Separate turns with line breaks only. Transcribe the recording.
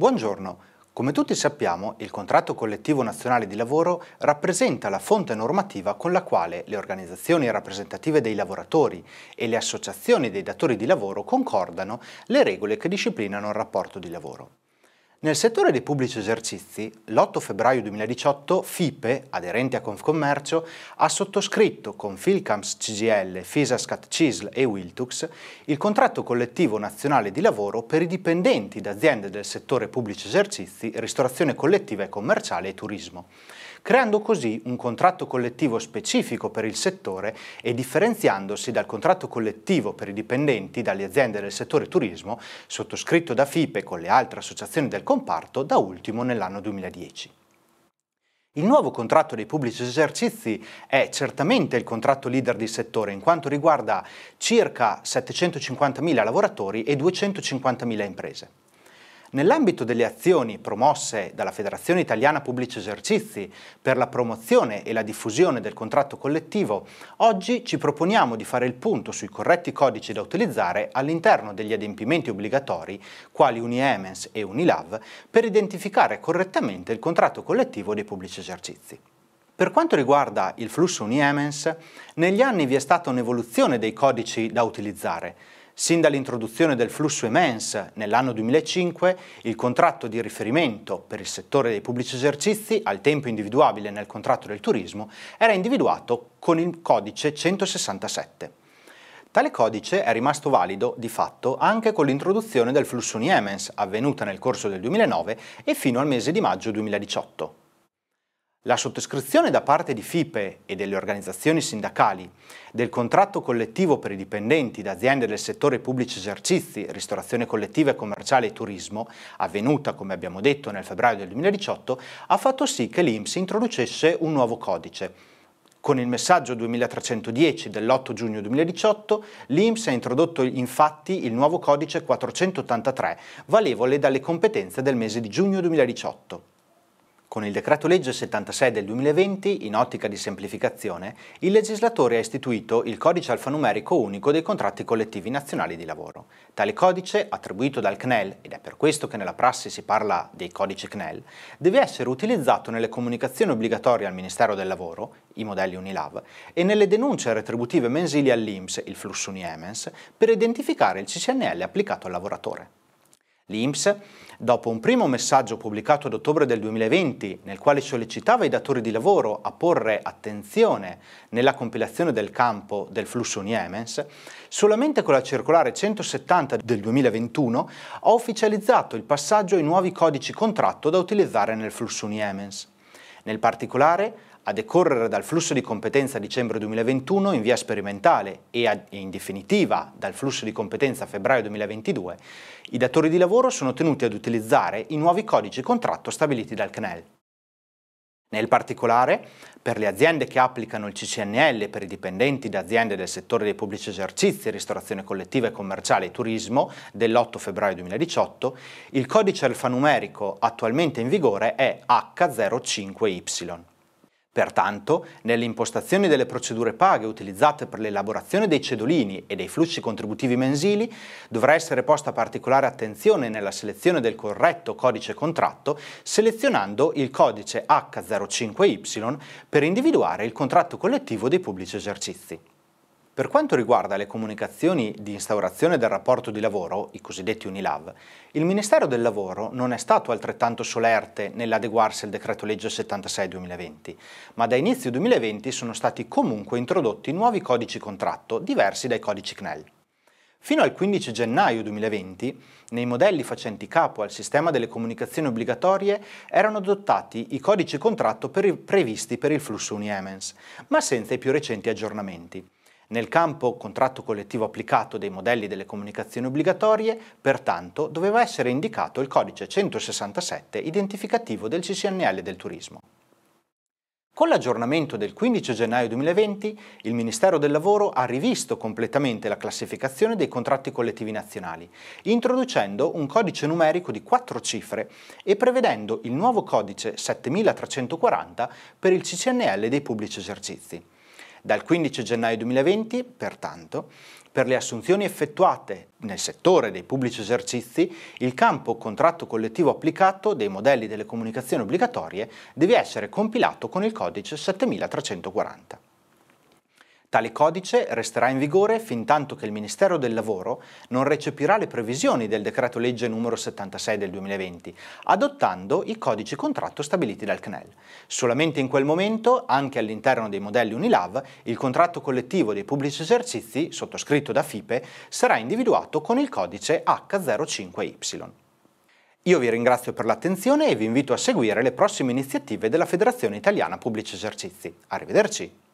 Buongiorno. Come tutti sappiamo, il contratto collettivo nazionale di lavoro rappresenta la fonte normativa con la quale le organizzazioni rappresentative dei lavoratori e le associazioni dei datori di lavoro concordano le regole che disciplinano il rapporto di lavoro. Nel settore dei pubblici esercizi, l'8 febbraio 2018 FIPE, aderente a Confcommercio, ha sottoscritto con Filcams CGL, Fisascat CISL e Wiltux il contratto collettivo nazionale di lavoro per i dipendenti da aziende del settore pubblici esercizi, ristorazione collettiva e commerciale e turismo creando così un contratto collettivo specifico per il settore e differenziandosi dal contratto collettivo per i dipendenti dalle aziende del settore turismo, sottoscritto da FIPE con le altre associazioni del comparto, da ultimo nell'anno 2010. Il nuovo contratto dei pubblici esercizi è certamente il contratto leader di settore in quanto riguarda circa 750.000 lavoratori e 250.000 imprese. Nell'ambito delle azioni promosse dalla Federazione Italiana Pubblici Esercizi per la promozione e la diffusione del contratto collettivo, oggi ci proponiamo di fare il punto sui corretti codici da utilizzare all'interno degli adempimenti obbligatori, quali Uniemens e Unilav, per identificare correttamente il contratto collettivo dei pubblici esercizi. Per quanto riguarda il flusso Uniemens, negli anni vi è stata un'evoluzione dei codici da utilizzare, Sin dall'introduzione del flusso EMENS nell'anno 2005, il contratto di riferimento per il settore dei pubblici esercizi, al tempo individuabile nel contratto del turismo, era individuato con il codice 167. Tale codice è rimasto valido di fatto anche con l'introduzione del flusso Niemens, avvenuta nel corso del 2009 e fino al mese di maggio 2018. La sottoscrizione da parte di FIPE e delle organizzazioni sindacali del contratto collettivo per i dipendenti da aziende del settore pubblici esercizi, ristorazione collettiva e commerciale e turismo, avvenuta come abbiamo detto nel febbraio del 2018, ha fatto sì che l'IMS introducesse un nuovo codice. Con il messaggio 2310 dell'8 giugno 2018, l'IMS ha introdotto infatti il nuovo codice 483, valevole dalle competenze del mese di giugno 2018. Con il decreto legge 76 del 2020, in ottica di semplificazione, il legislatore ha istituito il codice alfanumerico unico dei contratti collettivi nazionali di lavoro. Tale codice, attribuito dal CNEL, ed è per questo che nella prassi si parla dei codici CNEL, deve essere utilizzato nelle comunicazioni obbligatorie al Ministero del Lavoro, i modelli Unilav, e nelle denunce retributive mensili all'IMS, il flusso Uniemens, per identificare il CCNL applicato al lavoratore. L'INPS, dopo un primo messaggio pubblicato ad ottobre del 2020, nel quale sollecitava i datori di lavoro a porre attenzione nella compilazione del campo del flusso Niemens, solamente con la circolare 170 del 2021 ha ufficializzato il passaggio ai nuovi codici contratto da utilizzare nel flusso Niemens. Nel particolare, a decorrere dal flusso di competenza dicembre 2021 in via sperimentale e, in definitiva dal flusso di competenza febbraio 2022, i datori di lavoro sono tenuti ad utilizzare i nuovi codici contratto stabiliti dal CNEL. Nel particolare, per le aziende che applicano il CCNL per i dipendenti da aziende del settore dei pubblici esercizi, ristorazione collettiva e commerciale e turismo dell'8 febbraio 2018, il codice alfanumerico attualmente in vigore è H05Y. Pertanto, nell'impostazione delle procedure paghe utilizzate per l'elaborazione dei cedolini e dei flussi contributivi mensili, dovrà essere posta particolare attenzione nella selezione del corretto codice contratto, selezionando il codice H05Y per individuare il contratto collettivo dei pubblici esercizi. Per quanto riguarda le comunicazioni di instaurazione del rapporto di lavoro, i cosiddetti Unilav, il Ministero del Lavoro non è stato altrettanto solerte nell'adeguarsi al decreto legge 76-2020, ma da inizio 2020 sono stati comunque introdotti nuovi codici contratto diversi dai codici CNEL. Fino al 15 gennaio 2020, nei modelli facenti capo al sistema delle comunicazioni obbligatorie, erano adottati i codici contratto per previsti per il flusso Uniemens, ma senza i più recenti aggiornamenti. Nel campo contratto collettivo applicato dei modelli delle comunicazioni obbligatorie, pertanto, doveva essere indicato il codice 167 identificativo del CCNL del turismo. Con l'aggiornamento del 15 gennaio 2020, il Ministero del Lavoro ha rivisto completamente la classificazione dei contratti collettivi nazionali, introducendo un codice numerico di quattro cifre e prevedendo il nuovo codice 7340 per il CCNL dei pubblici esercizi. Dal 15 gennaio 2020, pertanto, per le assunzioni effettuate nel settore dei pubblici esercizi, il campo contratto collettivo applicato dei modelli delle comunicazioni obbligatorie deve essere compilato con il codice 7340. Tale codice resterà in vigore fin tanto che il Ministero del Lavoro non recepirà le previsioni del decreto legge numero 76 del 2020, adottando i codici contratto stabiliti dal CNEL. Solamente in quel momento, anche all'interno dei modelli Unilav, il contratto collettivo dei pubblici esercizi, sottoscritto da FIPE, sarà individuato con il codice H05Y. Io vi ringrazio per l'attenzione e vi invito a seguire le prossime iniziative della Federazione Italiana Pubblici Esercizi. Arrivederci!